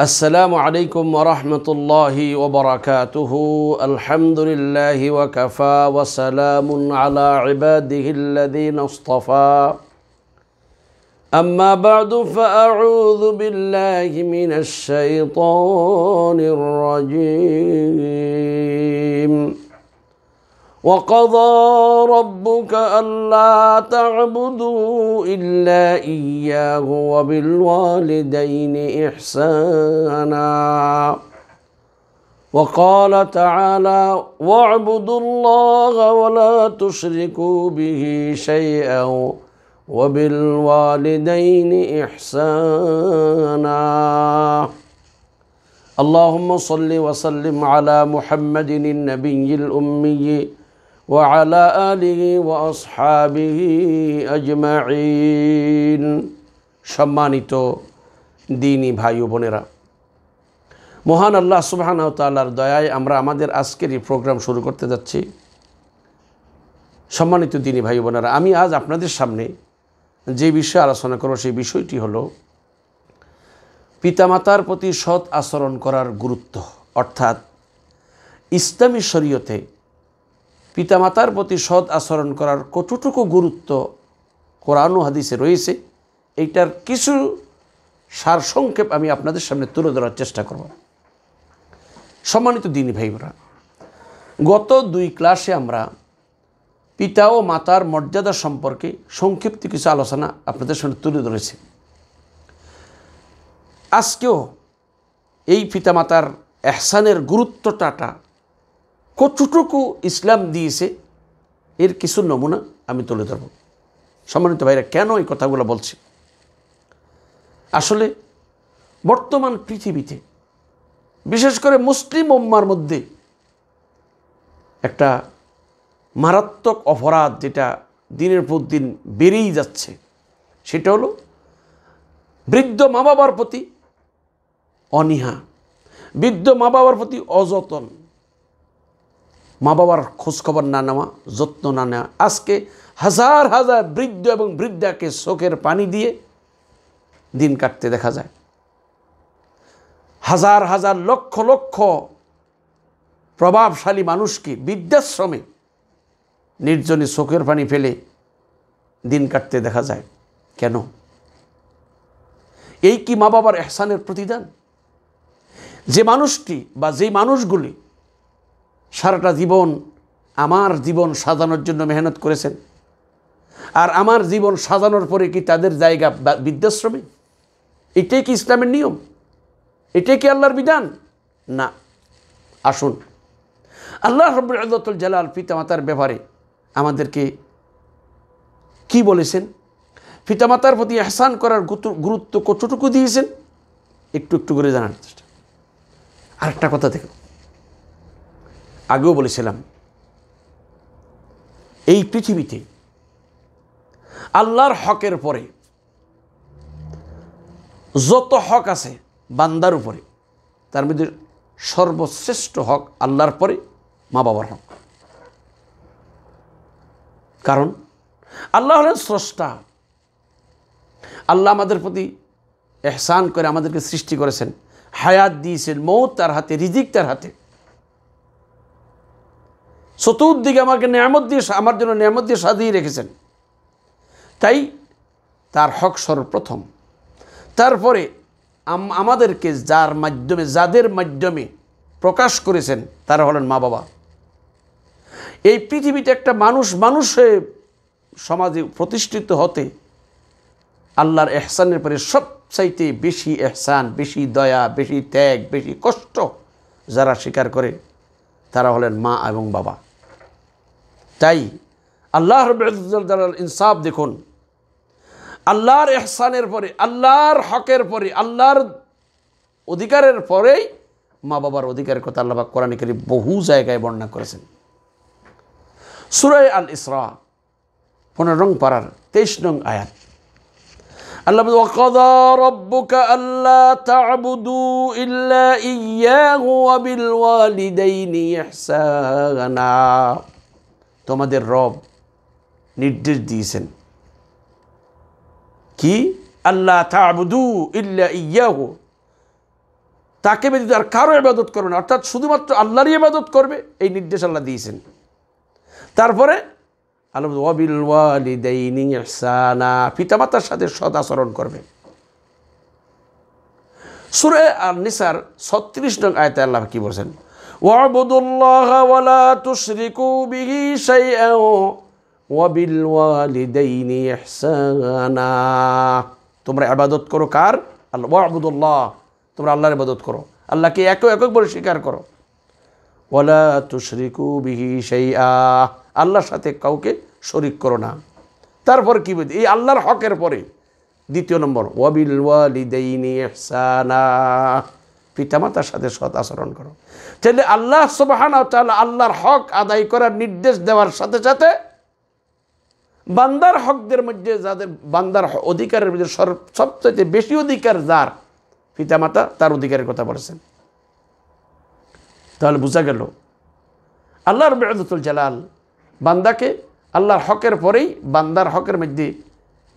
السلام عليكم ورحمة الله وبركاته الحمد لله وكفى وسلام على عباده الذين اصطفى أما بعد فأعوذ بالله من الشيطان الرجيم وقضى ربك ألا تعبدوا إلا إياه وبالوالدين إحسانا وقال تعالى واعبدوا الله ولا تشركوا به شيئا وبالوالدين إحسانا اللهم صل وسلم على محمد النبي الأمي وعلى آله وأصحابه أجمعين সম্মানিত দিনী ভাই ও বোনেরা মহান আল্লাহ সুবাহানাও তাল্লার দয়ায় আমরা আমাদের আজকের এই প্রোগ্রাম শুরু করতে যাচ্ছি সম্মানিত দিনী ভাই বোনেরা আমি আজ আপনাদের সামনে যে বিষয়ে আলোচনা করব সেই বিষয়টি হলো পিতামাতার প্রতি সৎ আচরণ করার গুরুত্ব অর্থাৎ ইসলামী শরীয়তে পিতামাতার প্রতি সৎ আচরণ করার কতটুকু গুরুত্ব কোরআন হাদিসে রয়েছে এইটার কিছু সারসংক্ষেপ আমি আপনাদের সামনে তুলে ধরার চেষ্টা করব সম্মানিত দিনী ভাইবোরা গত দুই ক্লাসে আমরা পিতা ও মাতার মর্যাদা সম্পর্কে সংক্ষিপ্ত কিছু আলোচনা আপনাদের সামনে তুলে ধরেছি আজকেও এই পিতামাতার এহসানের গুরুত্বটাটা কতটুকু ইসলাম দিয়েছে এর কিছু নমুনা আমি তুলে ধরব সম্মানিত ভাইরা কেন এই কথাগুলো বলছি আসলে বর্তমান পৃথিবীতে বিশেষ করে মুসলিম ওম্মার মধ্যে একটা মারাত্মক অপরাধ যেটা দিনের পর দিন বেড়েই যাচ্ছে সেটা হলো বৃদ্ধ মা বাবার প্রতি অনীহা বৃদ্ধ মা বাবার প্রতি অযতন মা বাবার খোঁজখবর না নেওয়া যত্ন না নেওয়া আজকে হাজার হাজার বৃদ্ধ এবং বৃদ্ধাকে শোকের পানি দিয়ে দিন কাটতে দেখা যায় হাজার হাজার লক্ষ লক্ষ প্রভাবশালী মানুষকে বৃদ্ধাশ্রমে নির্জনে শোকের পানি ফেলে দিন কাটতে দেখা যায় কেন এই কি মা বাবার এহসানের প্রতিদান যে মানুষটি বা যেই মানুষগুলি সারাটা জীবন আমার জীবন সাজানোর জন্য মেহনত করেছেন আর আমার জীবন সাজানোর পরে কি তাদের জায়গা বৃদ্ধাশ্রমে এটাই কি ইসলামের নিয়ম এটাই কি আল্লাহর বিধান না আসুন আল্লাহ রব্বুল আদতুল জালাল পিতামাতার ব্যাপারে আমাদেরকে কি বলেছেন পিতামাতার প্রতি আহসান করার গুরুত্ব কতটুকু দিয়েছেন একটু একটু করে জানার চেষ্টা আরেকটা কথা দেখুন আগেও বলেছিলাম এই পৃথিবীতে আল্লাহর হকের পরে যত হক আছে বান্দার উপরে তার মধ্যে সর্বশ্রেষ্ঠ হক আল্লাহর পরে মা বাবার হক কারণ আল্লাহ হলেন স্রষ্টা আল্লাহ আমাদের প্রতি এহসান করে আমাদেরকে সৃষ্টি করেছেন হায়াত দিয়েছেন মৌ তার হাতে রিজিক তার হাতে চতুর্দিকে আমাকে নিয়ামত দিয়ে আমার জন্য নিয়ামত দিয়ে সাজিয়ে রেখেছেন তাই তার হক সর্বপ্রথম তারপরে আমাদেরকে যার মাধ্যমে যাদের মাধ্যমে প্রকাশ করেছেন তারা হলেন মা বাবা এই পৃথিবীতে একটা মানুষ মানুষে সমাজে প্রতিষ্ঠিত হতে আল্লাহর এহসানের পরে সবচাইতে বেশি এহসান বেশি দয়া বেশি ত্যাগ বেশি কষ্ট যারা স্বীকার করে তারা হলেন মা এবং বাবা তাই আল্লাহ রবিআল ইনসাফ দেখুন আল্লাহর এহসানের পরে আল্লাহর হকের পরে আল্লাহর অধিকারের পরেই মা বাবার অধিকারের কথা আল্লাহ কোরআন করি বহু জায়গায় বর্ণনা করেছেন সুরাই আল ইসরা পনেরো রং পাড়ার তেইশ নং আয়াত আল্লাহ তা'বুদু ইল্লা তোমাদের রব নির্দেশ দিয়েছেন কি আল্লাহ তাবুদু ইল্লা ইয়াহ তাকে ব্যতীত আর কারো ইবাদত করবে না অর্থাৎ শুধুমাত্র আল্লাহরই ইবাদত করবে এই নির্দেশ আল্লাহ দিয়েছেন তারপরে আল্লাহ ওয়াবিল ওয়ালিদাইনি ইহসানা পিতামাতার সাথে সদাচরণ করবে সুরে আর নিসার ছত্রিশ নং আয়তে আল্লাহ কী বলছেন واعبدوا الله ولا تشركوا به شيئا وبالوالدين إحسانا তোমরা ইবাদত করো কার আল্লাহ ওয়াবুদুল্লাহ তোমরা আল্লাহর ইবাদত করো আল্লাহকে এক একক বলে স্বীকার করো ওলা তুশরিকু বিহি শাইআ আল্লাহর সাথে কাউকে শরিক করো না তারপর কি বলতে এই আল্লাহর হকের পরে দ্বিতীয় নম্বর ওয়াবিল ওয়ালিদাইনি ইহসানা পিতামাতার সাথে সৎ আচরণ করো তাহলে আল্লাহ সবহান আল্লাহর হক আদায় করার নির্দেশ দেওয়ার সাথে সাথে বান্দার হকদের মধ্যে যাদের বান্দার অধিকারের মধ্যে সবচেয়ে বেশি অধিকার যার পিতামাতা তার অধিকারের কথা বলেছেন তাহলে বোঝা গেল আল্লাহর বেদুল জালাল বান্দাকে আল্লাহর হকের পরেই বান্দার হকের মধ্যে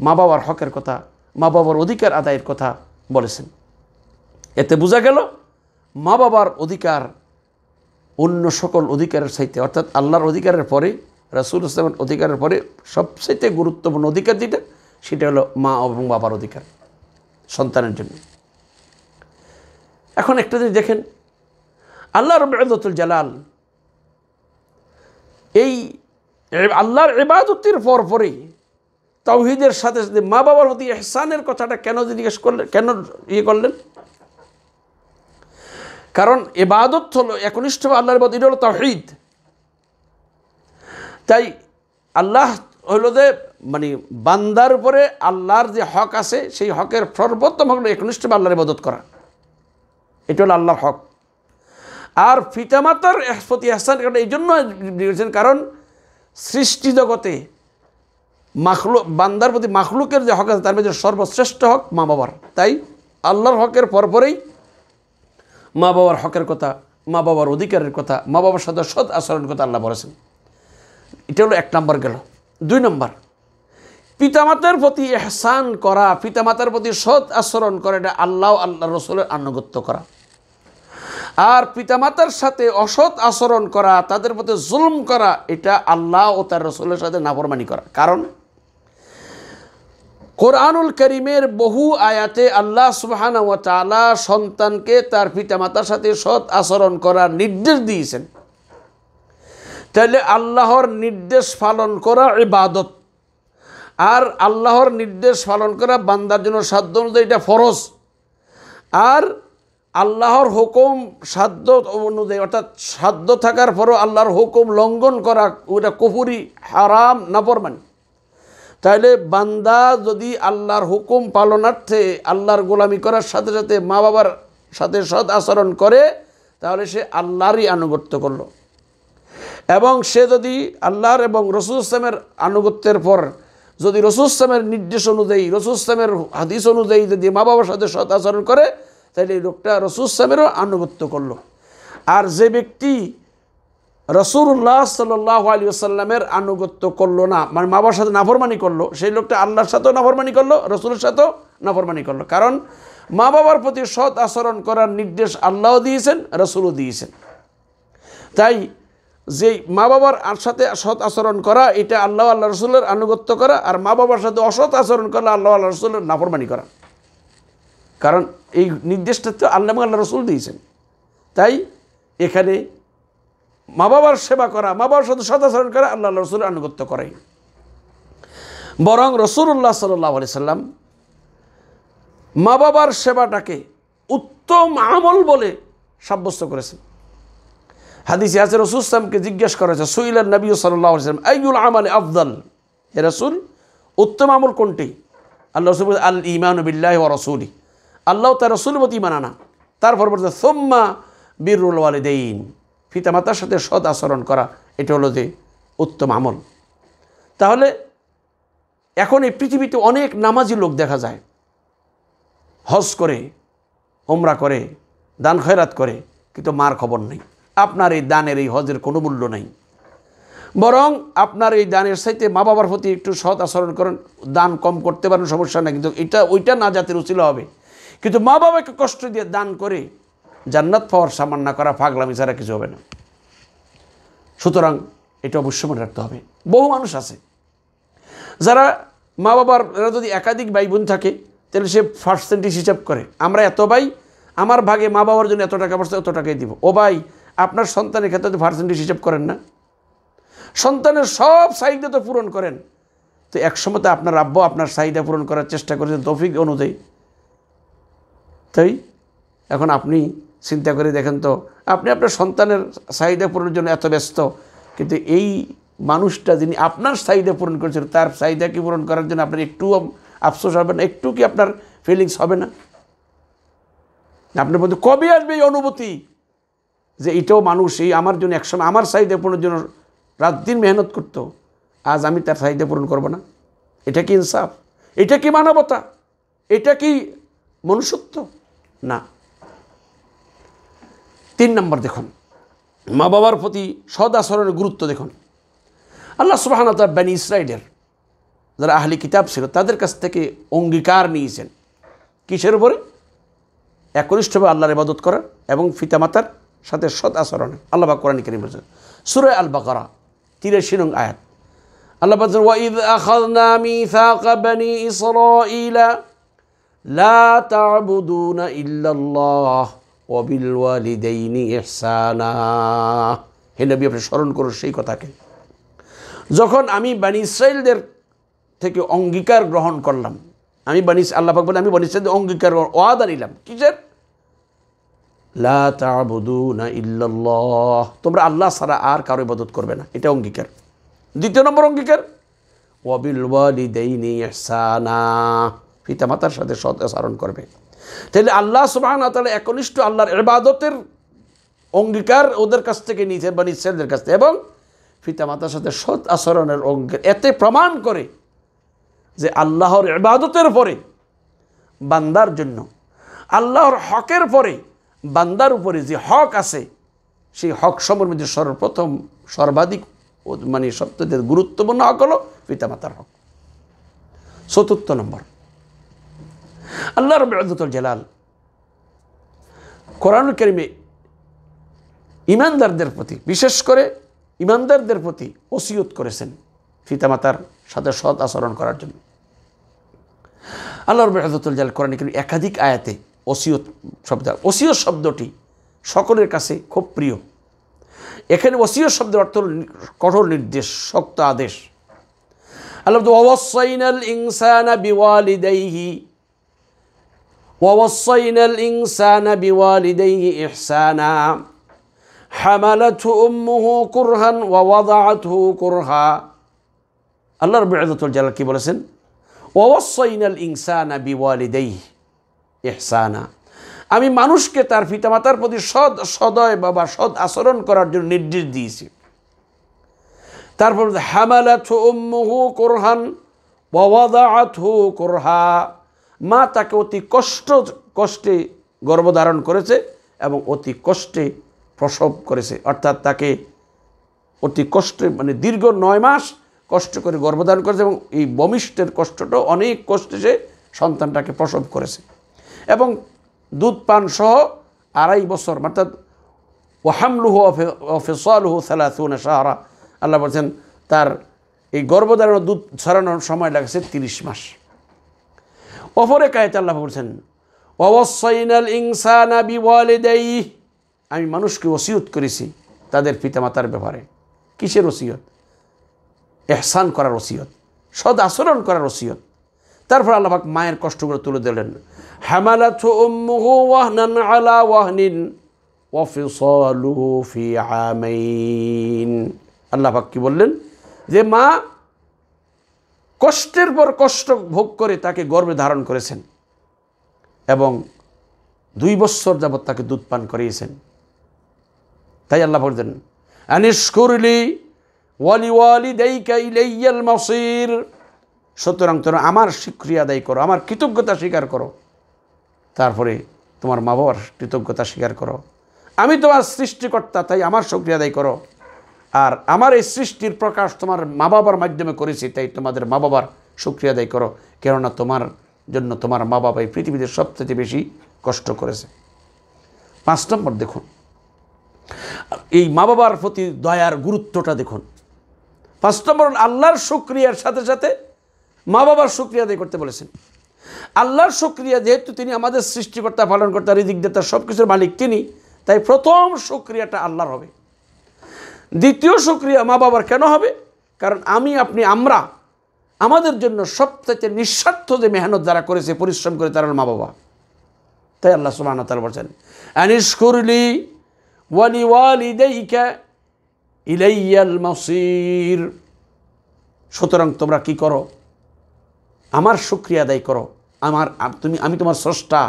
মা বাবার হকের কথা মা বাবার অধিকার আদায়ের কথা বলেছেন এতে বোঝা গেল মা বাবার অধিকার অন্য সকল অধিকারের সাইতে অর্থাৎ আল্লাহর অধিকারের পরে রাসুল ইসলামের অধিকারের পরে সবচেয়ে গুরুত্বপূর্ণ অধিকার যেটা সেটা হলো মা এবং বাবার অধিকার সন্তানের জন্য এখন একটা জিনিস দেখেন আল্লাহ রবতুল জালাল এই আল্লাহর এবাদতির পর পরে তাওহিদের সাথে সাথে মা বাবার প্রতি এহসানের কথাটা কেন জিজ্ঞেস করলেন কেন ইয়ে করলেন কারণ এবাদত হলো একনিষ্ঠ আল্লাহর বাদ এটা হলো তাহিদ তাই আল্লাহ হলো যে মানে বান্দার উপরে আল্লাহর যে হক আছে সেই হকের সর্বোত্তম হক একনিষ্ঠ আল্লাহর ইবাদত করা এটা হলো আল্লাহর হক আর পিতামাতার প্রতি আসান কারণ এই জন্য দিয়েছেন কারণ সৃষ্টি জগতে মাখলু বান্দার প্রতি মাখলুকের যে হক আছে তার মধ্যে সর্বশ্রেষ্ঠ হক মা বাবার তাই আল্লাহর হকের পরপরেই মা বাবার হকের কথা মা বাবার অধিকারের কথা মা বাবার সাথে সৎ আচরণের কথা আল্লাহ বলেছেন এটা হলো এক নম্বর গেল দুই নম্বর পিতামাতার প্রতি এহসান করা পিতামাতার প্রতি সৎ আচরণ করা এটা আল্লাহ আল্লাহ রসুলের আনুগত্য করা আর পিতামাতার সাথে অসৎ আচরণ করা তাদের প্রতি জুলম করা এটা আল্লাহ ও তার রসুলের সাথে নাফরমানি করা কারণ কোরআনুল করিমের বহু আয়াতে আল্লাহ সুবাহানা সন্তানকে তার পিতামাতার সাথে সৎ আচরণ করার নির্দেশ দিয়েছেন তাহলে আল্লাহর নির্দেশ পালন করা ইবাদত আর আল্লাহর নির্দেশ পালন করা বান্দার জন্য সাধ্য অনুযায়ী এটা ফরজ আর আল্লাহর হুকুম সাধ্য অনুযায়ী অর্থাৎ সাধ্য থাকার পরও আল্লাহর হুকুম লঙ্ঘন করা ওটা কুফুরি হারাম নাপরমানি তাহলে বান্দা যদি আল্লাহর হুকুম পালনার্থে আল্লাহর গোলামি করার সাথে সাথে মা বাবার সাথে সৎ আচরণ করে তাহলে সে আল্লাহরই আনুগত্য করল এবং সে যদি আল্লাহর এবং রসুল ইসলামের আনুগত্যের পর যদি রসুলামের নির্দেশ অনুযায়ী রসুলামের হাদিস অনুযায়ী যদি মা বাবার সাথে সৎ আচরণ করে তাহলে এই লোকটা রসুলামেরও আনুগত্য করলো আর যে ব্যক্তি রসুল্লাহ সাল্লাহ আলী আসাল্লামের আনুগত্য করলো না মানে মা বাবার সাথে নাফরমানি করলো সেই লোকটা আল্লাহর সাথেও নাফরমানি করলো রসুলের সাথেও নাফরমানি করলো কারণ মা বাবার প্রতি সৎ আচরণ করার নির্দেশ আল্লাহও দিয়েছেন রসুলও দিয়েছেন তাই যে মা বাবার সাথে সৎ আচরণ করা এটা আল্লাহ আল্লাহ রসুলের আনুগত্য করা আর মা বাবার সাথে অসৎ আচরণ করা আল্লাহ আল্লাহ রসুলের নাফরমানি করা কারণ এই নির্দেশটা তো আল্লাহ আল্লাহ রসুল দিয়েছেন তাই এখানে মা বাবার সেবা করা মা বাবার সাথে সদাচরণ করা আল্লাহ রসুল আনুগত্য করে বরং রসুল্লাহ সাল্লাহ আলি সাল্লাম মা বাবার সেবাটাকে উত্তম আমল বলে সাব্যস্ত করেছেন হাদিসে আছে রসুল ইসলামকে জিজ্ঞেস করেছে সুইল সুইলার নবী সাল্লাহ সাল্লাম আইউল আমল আফদাল হে রসুল উত্তম আমল কোনটি আল্লাহ রসুল আল ইমান বিল্লাহ ও রসুলি আল্লাহ তার রসুল মতো ইমান আনা তারপর বলছে সোম্মা বীরুল ওয়ালিদিন পিতামাতার সাথে সৎ আচরণ করা এটা হলো যে উত্তম আমল তাহলে এখন এই পৃথিবীতে অনেক নামাজি লোক দেখা যায় হজ করে ওমরা করে দান খয়রাত করে কিন্তু মার খবর নেই আপনার এই দানের এই হজের কোনো মূল্য নেই বরং আপনার এই দানের সাথে মা বাবার প্রতি একটু সৎ আচরণ করেন দান কম করতে পারেন সমস্যা নেই কিন্তু এটা ওইটা না জাতের উচিল হবে কিন্তু মা বাবাকে কষ্ট দিয়ে দান করে জান্নাত পাওয়ার সামান্য করা ফাগলামি ছাড়া কিছু হবে না সুতরাং এটা অবশ্য মনে রাখতে হবে বহু মানুষ আছে যারা মা বাবার এরা যদি একাধিক ভাই বোন থাকে তাহলে সে পার্সেন্টেজ হিসাব করে আমরা এত ভাই আমার ভাগে মা বাবার জন্য এত টাকা পড়ছে এত টাকাই দিব ও ভাই আপনার সন্তানের ক্ষেত্রে তো পার্সেন্টেজ হিসাব করেন না সন্তানের সব সাইডে তো পূরণ করেন তো একসময় তো আপনার আব্বা আপনার চাহিদা পূরণ করার চেষ্টা করেছেন তৌফিক অনুযায়ী তাই এখন আপনি চিন্তা করে দেখেন তো আপনি আপনার সন্তানের চাহিদা পূরণের জন্য এত ব্যস্ত কিন্তু এই মানুষটা যিনি আপনার চাহিদা পূরণ করেছেন তার চাহিদা কি পূরণ করার জন্য আপনার একটু আফসোস হবে না একটু কি আপনার ফিলিংস হবে না আপনার মধ্যে কবে আসবে এই অনুভূতি যে এটাও মানুষ এই আমার জন্য একসময় আমার চাহিদা পূরণের জন্য রাত দিন মেহনত করতো আজ আমি তার চাহিদা পূরণ করব না এটা কি ইনসাফ এটা কি মানবতা এটা কি মনুষ্যত্ব না তিন নম্বর দেখুন মা বাবার প্রতি সদ আচরণের গুরুত্ব দেখুন আল্লাহ সুবাহান তার বানি ইসরায়েলের যারা আহলি কিতাব ছিল তাদের কাছ থেকে অঙ্গীকার নিয়েছেন কিসের উপরে একনিষ্ঠভাবে আল্লাহর ইবাদত করার এবং ফিতামাতার সাথে সৎ আচরণে আল্লাহ কোরআন করিম বলছেন সুরে আল বাকরা তিরাশি নং আয়াত আল্লাহ লা ইল্লাল্লাহ হে নবী আপনি স্মরণ করুন সেই কথাকে যখন আমি বানিসাইলদের ইসরায়েলদের থেকে অঙ্গীকার গ্রহণ করলাম আমি বানি আল্লাহ বলে আমি বানি ইসরায়েলদের অঙ্গীকার ওয়াদা নিলাম কিসের লা ইল্লাল্লাহ তোমরা আল্লাহ ছাড়া আর কারো ইবাদত করবে না এটা অঙ্গীকার দ্বিতীয় নম্বর অঙ্গীকার ওয়াবিল ওয়ালিদাইনি ইহসানা মাতার সাথে সৎ আচরণ করবে তাহলে আল্লাহ সুবাহ তাহলে একনিষ্ঠ আল্লাহর এবাদতের অঙ্গীকার ওদের কাছ থেকে নিয়েছেন বা নিচ্ছেনদের কাছ থেকে এবং পিতামাতার সাথে সৎ আচরণের অঙ্গীকার এতে প্রমাণ করে যে আল্লাহর এবাদতের পরে বান্দার জন্য আল্লাহর হকের পরে বান্দার উপরে যে হক আছে সেই হক সমর মধ্যে সর্বপ্রথম সর্বাধিক মানে সবচেয়ে গুরুত্বপূর্ণ হক হলো পিতামাতার হক চতুর্থ নম্বর আল্লাহ রবি আজতুল জালাল কোরআন করিমে ইমানদারদের প্রতি বিশেষ করে ইমানদারদের প্রতি ওসিয়ত করেছেন পিতামাতার সাথে সৎ আচরণ করার জন্য আল্লাহ রবি আজতুল জালাল কোরআন করিম একাধিক আয়াতে ওসিয়ত শব্দ ওসিয়ত শব্দটি সকলের কাছে খুব প্রিয় এখানে ওসিয়ত শব্দের অর্থ কঠোর নির্দেশ শক্ত আদেশ আল্লাহ অবসাইনাল ইনসানা ووصينا الإنسان بوالديه إحسانا حملته أمه كرها ووضعته كرها الله رب العزة والجلال كيف لسن ووصينا الإنسان بوالديه إحسانا أمي مانوش كتار في تمتار بدي شد أي بابا شد أسرن قرار جنو ندر ديسي تار بدي حملته أمه كرها ووضعته كرها মা তাকে অতি কষ্ট কষ্টে গর্ভধারণ করেছে এবং অতি কষ্টে প্রসব করেছে অর্থাৎ তাকে অতি কষ্টে মানে দীর্ঘ নয় মাস কষ্ট করে গর্ভধারণ করেছে এবং এই বমিষ্ঠের কষ্টটা অনেক কষ্টে সে সন্তানটাকে প্রসব করেছে এবং দুধ পান সহ আড়াই বছর অর্থাৎ ওহামলুহু ফেসালুহু সালাসুনা সাহারা আল্লাহ বলছেন তার এই গর্ভধারণ দুধ ছড়ানোর সময় লাগছে তিরিশ মাস অপরে কায়তে আল্লাহ বলছেন অবসাইনাল ইনসানা বলে দেই আমি মানুষকে ওসিয়ত করেছি তাদের পিতামাতার ব্যাপারে কিসের ওসিয়ত এহসান করার ওসিয়ত সদ আচরণ করার ওসিয়ত তারপর আল্লাহাক মায়ের কষ্টগুলো তুলে দিলেন আল্লাহাক কি বললেন যে মা কষ্টের পর কষ্ট ভোগ করে তাকে গর্বে ধারণ করেছেন এবং দুই বছর যাবৎ তাকে দুধ পান করিয়েছেন তাই আল্লাহ বলতেন আনিসকুরলি ওয়ালি ওয়ালি দেইকা মসির সুতরাং তোমরা আমার শিক্রিয়া আদায় করো আমার কৃতজ্ঞতা স্বীকার করো তারপরে তোমার মা বাবার কৃতজ্ঞতা স্বীকার করো আমি তোমার সৃষ্টিকর্তা তাই আমার শক্রিয়া আদায় করো আর আমার এই সৃষ্টির প্রকাশ তোমার মা বাবার মাধ্যমে করেছি তাই তোমাদের মা বাবার সুক্রিয়া আদায় করো কেননা তোমার জন্য তোমার মা বাবা এই পৃথিবীতে সবথেকে বেশি কষ্ট করেছে পাঁচ নম্বর দেখুন এই মা বাবার প্রতি দয়ার গুরুত্বটা দেখুন পাঁচ নম্বর আল্লাহর সুক্রিয়ার সাথে সাথে মা বাবার সুক্রিয়া আদায় করতে বলেছেন আল্লাহর সুক্রিয়া যেহেতু তিনি আমাদের সৃষ্টিকর্তা পালনকর্তা রিদিকদাতা সব কিছুর মালিক তিনি তাই প্রথম সুক্রিয়াটা আল্লাহর হবে দ্বিতীয় সুক্রিয়া মা বাবার কেন হবে কারণ আমি আপনি আমরা আমাদের জন্য সবথেকে নিঃস্বার্থ যে মেহনত যারা করেছে পরিশ্রম করে তারা মা বাবা তাই আল্লাহ সুবাহ তারা বলছেন অ্যানিসকুরলি ওয়ালি দেইকা ইলাইয়াল মসির সুতরাং তোমরা কি করো আমার সুক্রিয়া আদায় করো আমার তুমি আমি তোমার স্রষ্টা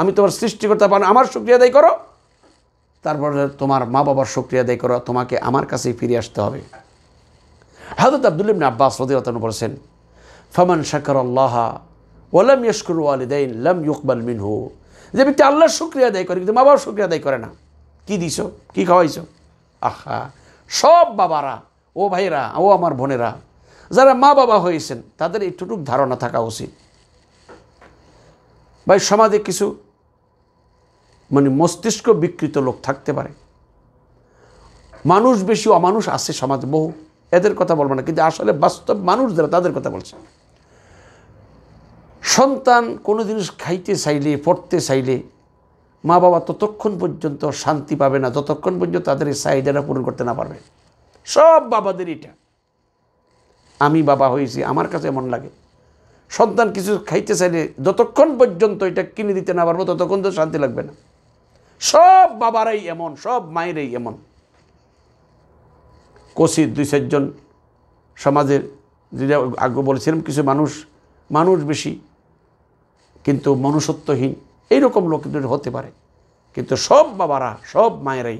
আমি তোমার সৃষ্টিকর্তা পান আমার সুক্রিয়া আদায় করো তারপর তোমার মা বাবার শুক্রিয়া দেয় করো তোমাকে আমার কাছেই ফিরে আসতে হবে হজরত আব্দুল ইবনে আব্বাস রদিউতান বলেছেন ফমান শাকর আল্লাহ ওলাম ইয়স্কুর ওয়ালিদাইন লম ইকবাল মিনহু যে ব্যক্তি আল্লাহর শুক্রিয়া দেয় করে কিন্তু মা বাবার শুক্রিয়া দেয় করে না কি দিছ কি খাওয়াইছ আহা সব বাবারা ও ভাইরা ও আমার বোনেরা যারা মা বাবা হয়েছেন তাদের একটুটুক ধারণা থাকা উচিত ভাই সমাজে কিছু মানে মস্তিষ্ক বিকৃত লোক থাকতে পারে মানুষ বেশি অমানুষ আছে সমাজ বহু এদের কথা বলবো না কিন্তু আসলে বাস্তব মানুষ যারা তাদের কথা বলছে সন্তান কোনো জিনিস খাইতে চাইলে পড়তে চাইলে মা বাবা ততক্ষণ পর্যন্ত শান্তি পাবে না ততক্ষণ পর্যন্ত তাদের এই চাহিদাটা পূরণ করতে না পারবে সব বাবাদের এটা আমি বাবা হয়েছি আমার কাছে মন লাগে সন্তান কিছু খাইতে চাইলে যতক্ষণ পর্যন্ত এটা কিনে দিতে না পারবো ততক্ষণ তো শান্তি লাগবে না সব বাবারাই এমন সব মায়েরাই এমন কোশি দুই চারজন সমাজের যেটা আগে বলেছিলাম কিছু মানুষ মানুষ বেশি কিন্তু মনুষ্যত্বহীন এইরকম লোক কিন্তু হতে পারে কিন্তু সব বাবারা সব মায়েরাই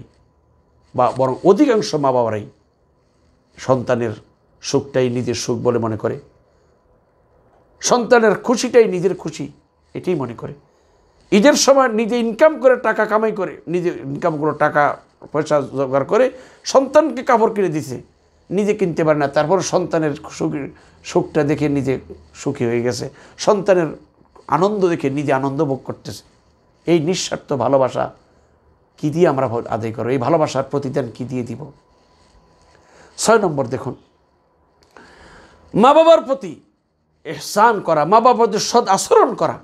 বা বরং অধিকাংশ মা বাবারাই সন্তানের সুখটাই নিজের সুখ বলে মনে করে সন্তানের খুশিটাই নিজের খুশি এটাই মনে করে ঈদের সময় নিজে ইনকাম করে টাকা কামাই করে নিজে ইনকাম করে টাকা পয়সা জোগাড় করে সন্তানকে কাপড় কিনে দিছে নিজে কিনতে পারে না তারপর সন্তানের সুখী সুখটা দেখে নিজে সুখী হয়ে গেছে সন্তানের আনন্দ দেখে নিজে আনন্দ ভোগ করতেছে এই নিঃস্বার্থ ভালোবাসা কি দিয়ে আমরা আদায় করো এই ভালোবাসার প্রতিদান কি দিয়ে দিব ছয় নম্বর দেখুন মা বাবার প্রতি এহসান করা মা বাবার প্রতি সদ আচরণ করা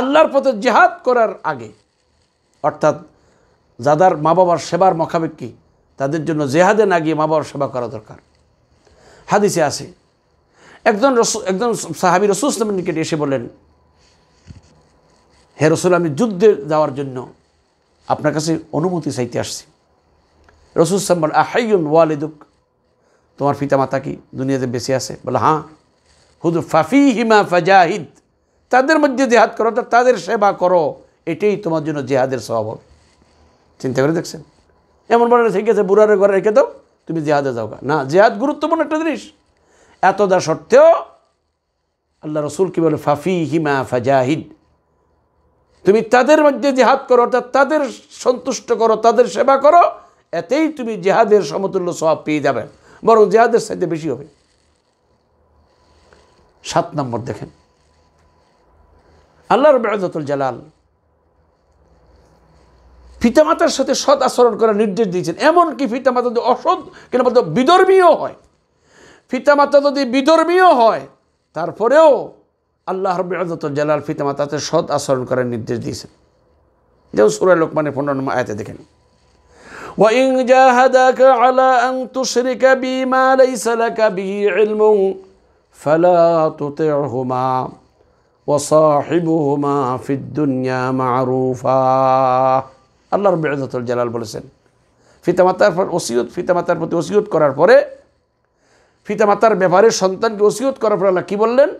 আল্লাহর পথে জেহাদ করার আগে অর্থাৎ যাদার মা বাবার সেবার মোকাবেকি তাদের জন্য জেহাদে না গিয়ে মা বাবার সেবা করা দরকার হাদিসে আছে একজন রসু একজন সাহাবি রসুল ইসলামের এসে বলেন হে রসুল আমি যুদ্ধে যাওয়ার জন্য আপনার কাছে অনুমতি চাইতে আসছি রসুল ইসলাম বল আহাইন ওয়ালিদুক তোমার পিতা মাতা কি দুনিয়াতে বেঁচে আছে বলে হাঁ হুদু ফাফি হিমা ফাজাহিদ তাদের মধ্যে জেহাদ করো অর্থাৎ তাদের সেবা করো এটাই তোমার জন্য জেহাদের স্বভাব হবে চিন্তা করে দেখছেন এমন বলে ঠিক আছে বুড়ারে ঘরে রেখে দাও তুমি জেহাদে যাও না জেহাদ গুরুত্বপূর্ণ একটা জিনিস এতদা সত্ত্বেও আল্লাহ রসুল কি বলে ফাফি হিমা ফাজাহিদ তুমি তাদের মধ্যে জেহাদ করো অর্থাৎ তাদের সন্তুষ্ট করো তাদের সেবা করো এতেই তুমি জেহাদের সমতুল্য স্বভাব পেয়ে যাবে বরং জেহাদের সাথে বেশি হবে সাত নম্বর দেখেন আল্লাহর বেড়াতুল জালাল পিতামাতার সাথে সৎ আচরণ করার নির্দেশ দিয়েছেন এমনকি পিতামাতা যদি অসৎ কেন বলতে বিধর্মীয় হয় পিতামাতা যদি বিধর্মীয় হয় তারপরেও আল্লাহ রবি আজতুল জালাল পিতামাতাতে সৎ আচরণ করার নির্দেশ দিয়েছেন যেমন সুরাই লোকমানে পনেরো আয়তে দেখেন وإن جاهداك على أن تشرك بما ليس لك به علم فلا تطعهما ওসাহিবুহুমা ফিদ্দুনিয়া মারুফা আল্লাহ রব ইজাতুল জালাল বলেছেন ফিতামাতার পর ওসিয়ত ফিতামাতার প্রতি ওসিয়ত করার পরে ফিতামাতার ব্যাপারে সন্তানকে ওসিয়ত করার পরে আল্লাহ কী বললেন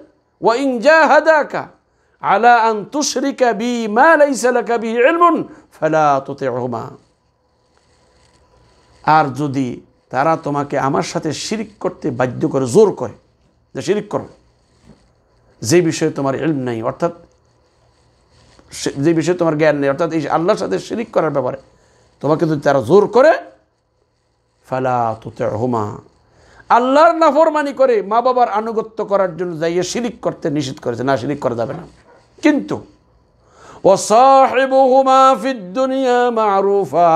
ওয়া ইং জাহাদাকা আলা আন তুশরিকা বি মা লাইসা লাকা বি ইলমুন ফালা তুতিউহুমা আর যদি তারা তোমাকে আমার সাথে শিরিক করতে বাধ্য করে জোর করে যে শিরিক করো যে বিষয়ে তোমার এল নেই অর্থাৎ যে বিষয়ে তোমার জ্ঞান নেই অর্থাৎ এই আল্লাহর সাথে শিরিক করার ব্যাপারে তোমাকে যদি তারা জোর করে ফালা তুতে হুমা আল্লাহর নাফরমানি করে মা বাবার আনুগত্য করার জন্য যাইয়ে শিরিক করতে নিষিদ্ধ করেছে না শিরিক করা যাবে না কিন্তু মারুফা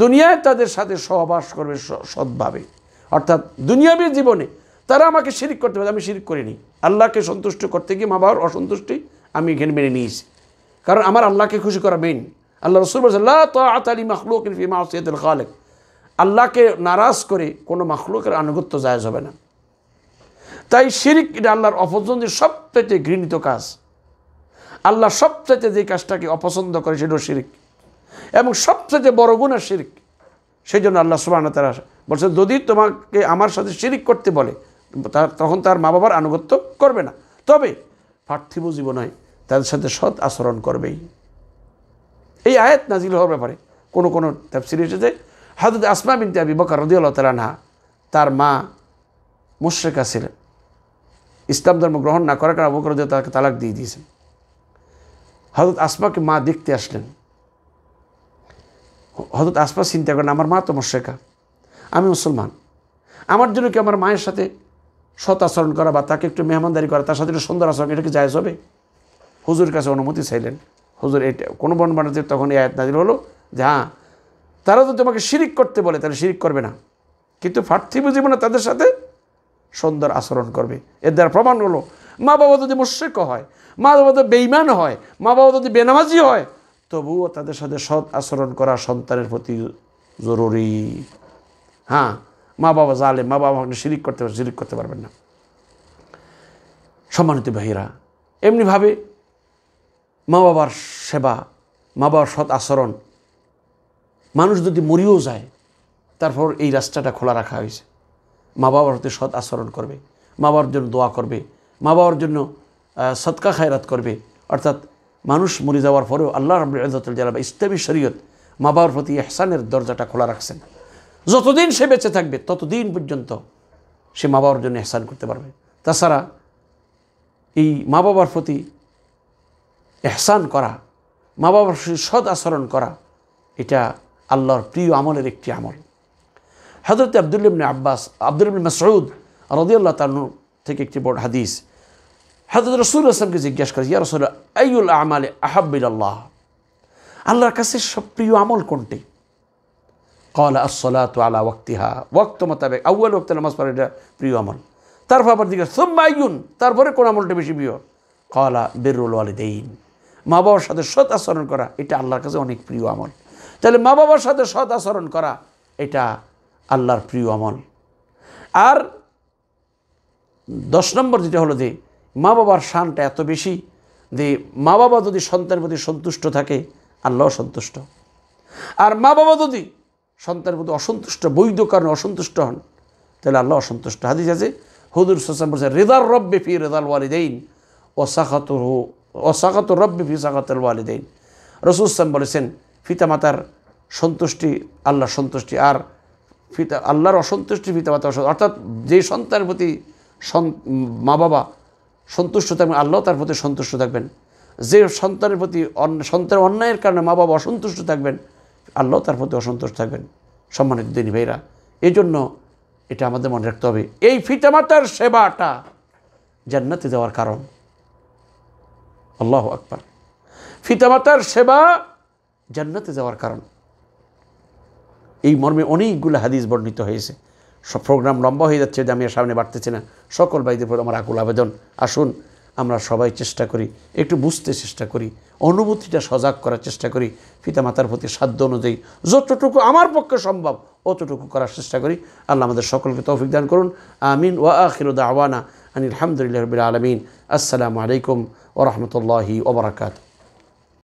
দুনিয়ায় তাদের সাথে সহবাস করবে সৎভাবে অর্থাৎ দুনিয়াবী জীবনে তারা আমাকে শিরিক করতে পারে আমি শিরিক করিনি আল্লাহকে সন্তুষ্ট করতে গিয়ে মা বাবার অসন্তুষ্টি আমি এখানে মেনে নিয়েছি কারণ আমার আল্লাহকে খুশি করা মেইন আল্লাহ রসুল আলী মাখলুক মাসিয়াতুল খালেক আল্লাহকে নারাজ করে কোনো মাখলুকের আনুগত্য জায়জ হবে না তাই শিরিক এটা আল্লাহর অপছন্দের সবচাইতে ঘৃণিত কাজ আল্লাহ সবচাইতে যে কাজটাকে অপছন্দ করে সেটাও শিরিক এবং সবচাইতে বড় গুণা শিরিক সেই জন্য আল্লাহ সুবাহ তারা বলছে যদি তোমাকে আমার সাথে শিরিক করতে বলে তার তখন তার মা বাবার আনুগত্য করবে না তবে পার্থিব জীবনে তাদের সাথে সৎ আচরণ করবেই এই আয়াত নাজিল হওয়ার ব্যাপারে কোনো কোনো তাফসির এসেছে হাজরত আসমা বিনতে আবি বকার রদিউল্লাহ তালানহা তার মা মুশ্রেকা ছিলেন ইসলাম ধর্ম গ্রহণ না করার কারণে আবু তাকে তালাক দিয়ে দিয়েছেন হজরত আসমাকে মা দেখতে আসলেন হজরত আসমা চিন্তা করেন আমার মা তো মুশ্রেকা আমি মুসলমান আমার জন্য কি আমার মায়ের সাথে সৎ আচরণ করা বা তাকে একটু মেহমানদারি করা তার সাথে একটু সুন্দর আচরণ এটা কি জায়জ হবে হুজুর কাছে অনুমতি চাইলেন হুজুর এটা কোনো বন বানাতে তখন এই আয়াত নাজিল হলো যে হ্যাঁ তারা তো তোমাকে শিরিক করতে বলে তাহলে শিরিক করবে না কিন্তু পার্থিব জীবনে তাদের সাথে সুন্দর আচরণ করবে এর দ্বারা প্রমাণ হলো মা বাবা যদি মোশেক হয় মা বাবা যদি বেইমান হয় মা বাবা যদি বেনামাজি হয় তবুও তাদের সাথে সৎ আচরণ করা সন্তানের প্রতি জরুরি হ্যাঁ মা বাবা জালে মা বাবা আপনি শিরিক করতে পারবেন শিরিক করতে পারবেন না সম্মানিত ভাইরা এমনিভাবে মা বাবার সেবা মা বাবার সৎ আচরণ মানুষ যদি মরিও যায় তারপর এই রাস্তাটা খোলা রাখা হয়েছে মা বাবার প্রতি সৎ আচরণ করবে মা বাবার জন্য দোয়া করবে মা বাবার জন্য সৎকা খায়রাত করবে অর্থাৎ মানুষ মরে যাওয়ার পরেও আল্লাহ রবুল ইজাতুল জালাবা শরীয়ত মা বাবার প্রতি এহসানের দরজাটা খোলা রাখছেন যতদিন সে বেঁচে থাকবে ততদিন পর্যন্ত সে মা বাবার জন্য এহসান করতে পারবে তাছাড়া এই মা বাবার প্রতি এহসান করা মা বাবার সদ আচরণ করা এটা আল্লাহর প্রিয় আমলের একটি আমল হজরত আবদুল আব্বাস আবদুল্লিম ইবনে মসরুদ রদিয়াল্লাহ তালু থেকে একটি বড় হাদিস হজরত রসুল আসলামকে জিজ্ঞাসা করে ইয়া রসুল আইউল আমলে আহাবিল আল্লাহ আল্লাহর কাছে সব প্রিয় আমল কোনটি কল আসলাত আলা ওয়াক্তিহা ওক্ত মোতাবেক আউ্য়াল ওয়াক্ত নামাজ পড়া এটা প্রিয় আমল তারপর আবার দিকে মাইগুন তারপরে কোন আমলটা বেশি প্রিয় কলা বেরুল দেইন মা বাবার সাথে সৎ আচরণ করা এটা আল্লাহর কাছে অনেক প্রিয় আমল তাহলে মা বাবার সাথে সৎ আচরণ করা এটা আল্লাহর প্রিয় আমল আর দশ নম্বর যেটা হলো যে মা বাবার শানটা এত বেশি যে মা বাবা যদি সন্তানের প্রতি সন্তুষ্ট থাকে আল্লাহ সন্তুষ্ট আর মা বাবা যদি সন্তানের প্রতি অসন্তুষ্ট বৈধ কারণে অসন্তুষ্ট হন তাহলে আল্লাহ অসন্তুষ্ট হাদিস আছে হুদুর সাসাম বলছে রেদার রব্বে ফি রেদাল ওয়ালিদাইন ও সাখাতুর ও সাখাতুর রব্বে ফি ওয়ালি দেইন রসুল ইসলাম বলেছেন পিতামাতার সন্তুষ্টি আল্লাহ সন্তুষ্টি আর পিতা আল্লাহর অসন্তুষ্টি পিতামাতা অসন্তুষ্ট অর্থাৎ যে সন্তানের প্রতি মা বাবা সন্তুষ্ট থাকবেন আল্লাহ তার প্রতি সন্তুষ্ট থাকবেন যে সন্তানের প্রতি সন্তানের অন্যায়ের কারণে মা বাবা অসন্তুষ্ট থাকবেন আল্লাহ তার প্রতি অসন্তোষ থাকবেন সম্মানিত দিনী ভাইরা এই জন্য এটা আমাদের মনে রাখতে হবে এই ফিতামাতার সেবাটা জান্নাতে দেওয়ার কারণ আল্লাহ আকবর ফিতামাতার সেবা জান্নাতে যাওয়ার কারণ এই মর্মে অনেকগুলো হাদিস বর্ণিত হয়েছে সব প্রোগ্রাম লম্বা হয়ে যাচ্ছে যে আমি সামনে বাড়তেছি না সকল ভাইদের প্রতি আমার আকুল আবেদন আসুন আমরা সবাই চেষ্টা করি একটু বুঝতে চেষ্টা করি অনুভূতিটা সজাগ করার চেষ্টা করি পিতামাতার প্রতি সাধ্য অনুযায়ী যতটুকু আমার পক্ষে সম্ভব অতটুকু করার চেষ্টা করি আল্লাহ আমাদের সকলকে তৌফিক দান করুন আমিন ওয়া আখিরুদ আওয়ানা আনিল আলহামদুলিল্লাহ রবিল আলমিন আসসালামু আলাইকুম ওরহমতুল্লাহি ওবরাকাতু